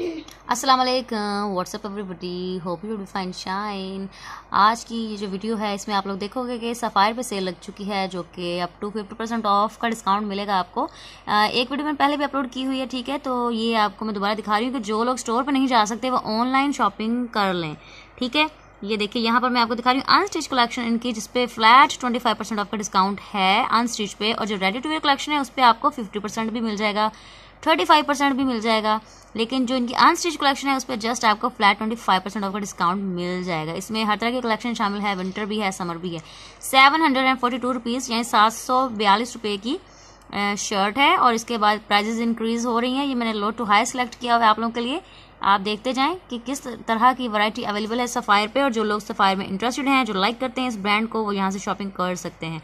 अस्सलाम वालेकुम what's up everybody hope you fine shine आज की ये जो वीडियो है इसमें आप लोग देखोगे कि सफ़ायर पे सेल लग चुकी है जो कि up to fifty percent off का डिस्काउंट मिलेगा आपको एक वीडियो मैंने पहले भी अपलोड की हुई है ठीक है तो ये आपको मैं दोबारा दिखा रही हूँ कि जो लोग स्टोर पर नहीं जा सकते वो ऑनलाइन शॉपिंग कर लें ठीक है ये देखिए यहाँ पर मैं आपको दिखा रही हूँ अनस्टिच कलेक्शन इनकी जिसपे फ्लैट ट्वेंटी फाइव परसेंट आपका डिस्काउंट है अनस्टिच पे और जो रेडी टू वेयर कलेक्शन है उस पर आपको फिफ्टी परसेंट भी मिल जाएगा थर्टी फाइव परसेंट भी मिल जाएगा लेकिन जो इनकी अनस्टिच कलेक्शन है उस पर जस्ट आपको फ्लैट ट्वेंटी फाइव परसेंट आपका डिस्काउंट मिल जाएगा इसमें हर तरह के कलेक्शन शामिल है विंटर भी है समर भी है seven hundred and forty two rupees यानी सात सौ बयालीस रुपये की शर्ट है और इसके बाद प्राइजेज इंक्रीज़ हो रही हैं ये मैंने लो टू हाई सेलेक्ट किया हुआ है आप लोगों के लिए आप देखते जाएं कि किस तरह की वैरायटी अवेलेबल है सफ़ायर पे और जो लोग सफ़ायर में इंटरेस्टेड हैं जो लाइक करते हैं इस ब्रांड को वो यहाँ से शॉपिंग कर सकते हैं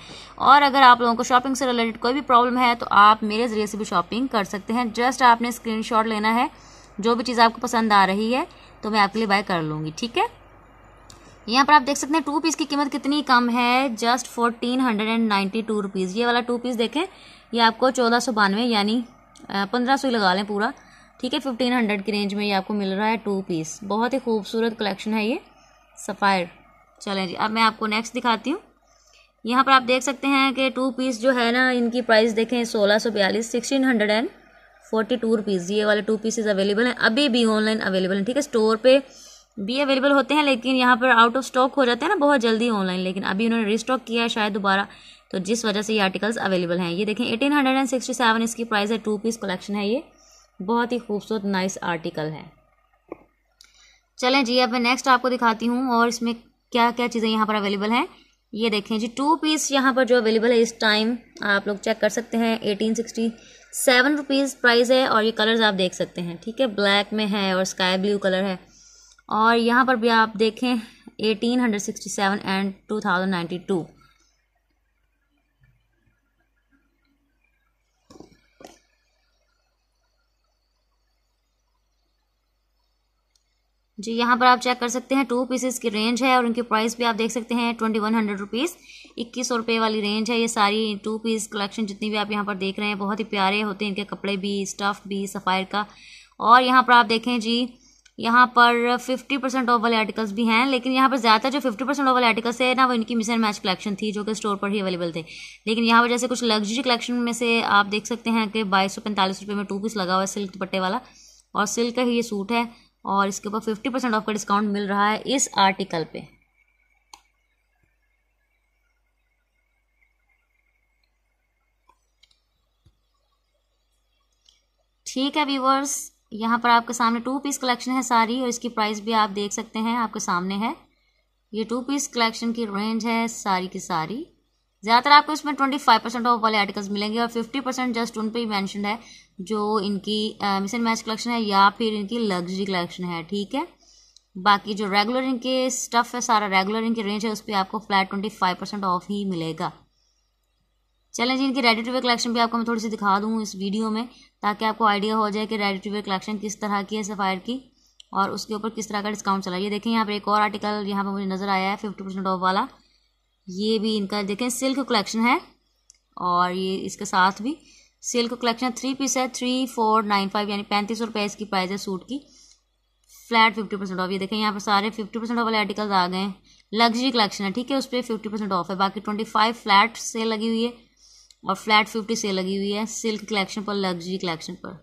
और अगर आप लोगों को शॉपिंग से रिलेटेड कोई भी प्रॉब्लम है तो आप मेरे ज़रिए से भी शॉपिंग कर सकते हैं जस्ट आपने स्क्रीन लेना है जो भी चीज़ आपको पसंद आ रही है तो मैं आपके लिए बाय कर लूँगी ठीक है यहाँ पर आप देख सकते हैं टू पीस की कीमत कितनी कम है just fourteen hundred and ninety two rupees ये वाला टू पीस देखें ये आपको चौदह सौ बानवे यानी पंद्रह सौ ही लगा लें पूरा ठीक है फिफ्टीन हंड्रेड की रेंज में ये आपको मिल रहा है टू पीस बहुत ही खूबसूरत कलेक्शन है ये सफ़ायर चलें जी अब मैं आपको नेक्स्ट दिखाती हूँ यहाँ पर आप देख सकते हैं कि टू पीस जो है ना इनकी प्राइस देखें सोलह सौ बयालीस sixteen hundred and forty two rupees ये वाले टू पीसेज अवेलेबल हैं अभी भी ऑनलाइन अवेलेबल हैं ठीक है स्टोर पे भी अवेलेबल होते हैं लेकिन यहाँ पर आउट ऑफ स्टॉक हो जाते हैं ना बहुत जल्दी ऑनलाइन लेकिन अभी उन्होंने रिस्टॉक किया है शायद दोबारा तो जिस वजह से ये आर्टिकल्स अवेलेबल हैं ये देखें eighteen hundred and sixty seven इसकी प्राइस है टू पीस कलेक्शन है ये बहुत ही खूबसूरत नाइस आर्टिकल है चलें जी अब मैं नेक्स्ट आपको दिखाती हूँ और इसमें क्या क्या चीज़ें यहाँ पर अवेलेबल हैं ये देखें जी टू पीस यहाँ पर जो अवेलेबल है इस टाइम आप लोग चेक कर सकते हैं eighteen sixty seven rupees price है और ये कलर्स आप देख सकते हैं ठीक है ब्लैक में है और स्काई ब्लू कलर है और यहाँ पर भी आप देखें eighteen hundred sixty seven and two thousand ninety two जी यहाँ पर आप चेक कर सकते हैं टू पीसेस की रेंज है और इनकी प्राइस भी आप देख सकते हैं ट्वेंटी वन हंड्रेड रुपीज़ इक्कीस सौ रुपये वाली रेंज है ये सारी टू पीस कलेक्शन जितनी भी आप यहाँ पर देख रहे हैं बहुत ही प्यारे होते हैं इनके कपड़े भी स्टफ़ भी सफ़ायर का और यहाँ पर आप देखें जी यहाँ पर फिफ्टी परसेंट ऑफ वाले आर्टिकल्स भी हैं लेकिन यहाँ पर ज़्यादातर जो फिफ्टी परसेंट ऑफ वाले आर्टिकल्स है ना वो इनकी मिस एंड मैच कलेक्शन थी जो कि स्टोर पर ही अवेलेबल थे लेकिन यहाँ पर जैसे कुछ लग्जरी कलेक्शन में से आप देख सकते हैं कि बाईस सौ पैंतालीस रुपये में टू पीस लगा हुआ है सिल्क दुपट्टे वाला और सिल्क का ही ये सूट है और इसके ऊपर फिफ्टी परसेंट ऑफ का डिस्काउंट मिल रहा है इस आर्टिकल पे ठीक है व्यूवर्स यहाँ पर आपके सामने टू पीस कलेक्शन है सारी और इसकी प्राइस भी आप देख सकते हैं आपके सामने है ये टू पीस कलेक्शन की रेंज है सारी की सारी ज़्यादातर आपको इसमें ट्वेंटी फाइव परसेंट ऑफ वाले आर्टिकल्स मिलेंगे और फिफ्टी परसेंट जस्ट उन पर ही मैंशन है जो इनकी मिशन मैच कलेक्शन है या फिर इनकी लग्जरी कलेक्शन है ठीक है बाकी जो रेगुलर इनके स्टफ़ है सारा रेगुलर इनकी रेंज है उस पर आपको flat twenty five percent off ही मिलेगा चलें जी इनकी रेडी टू वेयर कलेक्शन भी आपको मैं थोड़ी सी दिखा दूँ इस वीडियो में ताकि आपको आइडिया हो जाए कि रेडी टू वेयर कलेक्शन किस तरह की है सफ़ायर की और उसके ऊपर किस तरह का डिस्काउंट चला ये देखें यहाँ पर एक और आर्टिकल यहाँ पर मुझे नज़र आया है फिफ्टी परसेंट ऑफ वाला ये भी इनका देखें सिल्क कलेक्शन है और ये इसके साथ भी सिल्क कलेक्शन थ्री पीस है थ्री फोर नाइन फाइव यानी पैंतीस रुपये इसकी प्राइस है सूट की फ्लैट फिफ्टी परसेंट ऑफ ये देखें यहाँ पर सारे फिफ्टी परसेंट ऑफ वाले आर्टिकल्स आ गए हैं लग्जरी कलेक्शन है ठीक है उस पर फिफ्टी परसेंट ऑफ है बाकी ट्वेंटी फाइव फ्लैट सेल लगी हुई है और फ्लैट फिफ्टी सेल लगी हुई है सिल्क कलेक्शन पर लग्जरी कलेक्शन पर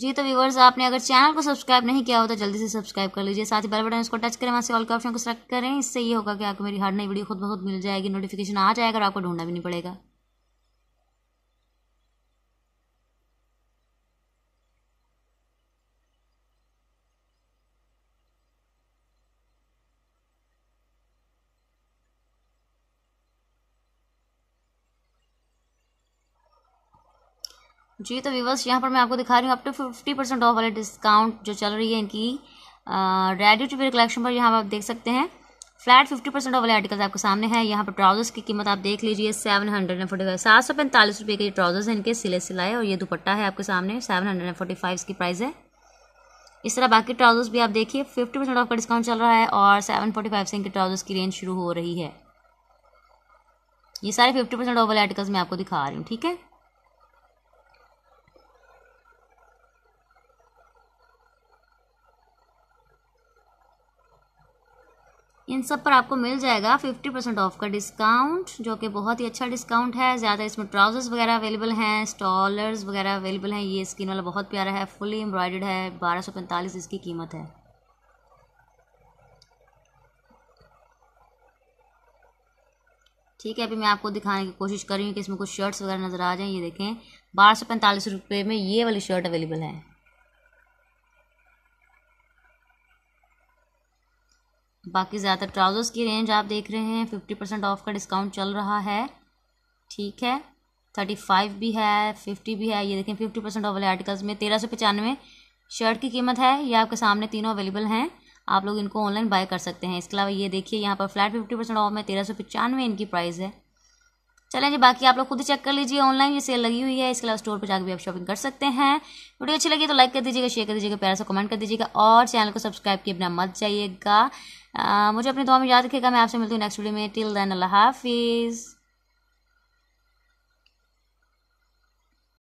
जी तो व्यूवर्स आपने अगर चैनल को सब्सक्राइब नहीं किया हो तो जल्दी से सब्सक्राइब कर लीजिए साथ ही बेल बटन इसको टच करें वहाँ से ऑल के ऑप्शन को सेलेक्ट करें इससे ये होगा कि आपको मेरी हर नई वीडियो खुद बहुत मिल जाएगी नोटिफिकेशन आ जाएगा और आपको ढूंढना भी नहीं पड़ेगा जी तो व्यूवर्स यहाँ पर मैं आपको दिखा रही हूँ up to fifty percent off वाले डिस्काउंट जो चल रही है इनकी रेडियो टू वेयर कलेक्शन पर यहाँ पर आप देख सकते हैं फ्लैट फिफ्टी परसेंट ऑफ वाले आर्टिकल्स आपके सामने है यहाँ पर ट्राउजर्स की कीमत आप देख लीजिए seven hundred and forty five सात सौ पैंतालीस रुपये के ट्राउजर्स हैं इनके सिले सिलाए और ये दुपट्टा है आपके सामने seven hundred and forty five की प्राइस है इस तरह बाकी ट्राउजर्स भी आप देखिए फिफ्टी परसेंट ऑफ का डिस्काउंट चल रहा है और सेवन फोर्टी फाइव से इनके ट्राउजर्स की रेंज शुरू हो रही है ये सारे फिफ्टी परसेंट ऑफ वाले आर्टिकल्स मैं आपको दिखा रही हूँ ठीक है इन सब पर आपको मिल जाएगा 50 परसेंट ऑफ का डिस्काउंट जो कि बहुत ही अच्छा डिस्काउंट है ज़्यादा इसमें ट्राउजर्स वगैरह अवेलेबल हैं स्टॉलर्स वगैरह अवेलेबल हैं ये स्किन वाला बहुत प्यारा है फुली एम्ब्रॉयडर्ड है बारह इसकी कीमत है ठीक है अभी मैं आपको दिखाने की कोशिश कर रही हूँ कि इसमें कुछ शर्ट्स वगैरह नज़र आ जाएं ये देखें बारह सौ पैंतालीस रुपये में ये वाली शर्ट अवेलेबल है बाकी ज़्यादातर ट्राउज़र्स की रेंज आप देख रहे हैं फिफ्टी परसेंट ऑफ का डिस्काउंट चल रहा है ठीक है थर्टी फाइव भी है फिफ्टी भी है ये देखें फिफ्टी परसेंट ऑफ वाले आर्टिकल्स में तेरह सौ पचानवे शर्ट की कीमत है ये आपके सामने तीनों अवेलेबल हैं आप लोग इनको ऑनलाइन बाय कर सकते हैं इसके अलावा ये देखिए यहाँ पर फ्लैट फिफ्टी परसेंट ऑफ में तेरह सौ पचानवे इनकी प्राइस है चलें जी बाकी आप लोग खुद ही चेक कर लीजिए ऑनलाइन ये सेल लगी हुई है इसके अलावा स्टोर पर जाकर भी आप शॉपिंग कर सकते हैं वीडियो अच्छी लगी तो लाइक कर दीजिएगा शेयर कर दीजिएगा प्यार से कमेंट कर दीजिएगा और चैनल को सब्सक्राइब किए बिना मत जाइएगा मुझे अपने दुआ में याद रखिएगा मैं आपसे मिलती हूँ नेक्स्ट वीडियो में टिल देन अल्लाह हाफिज़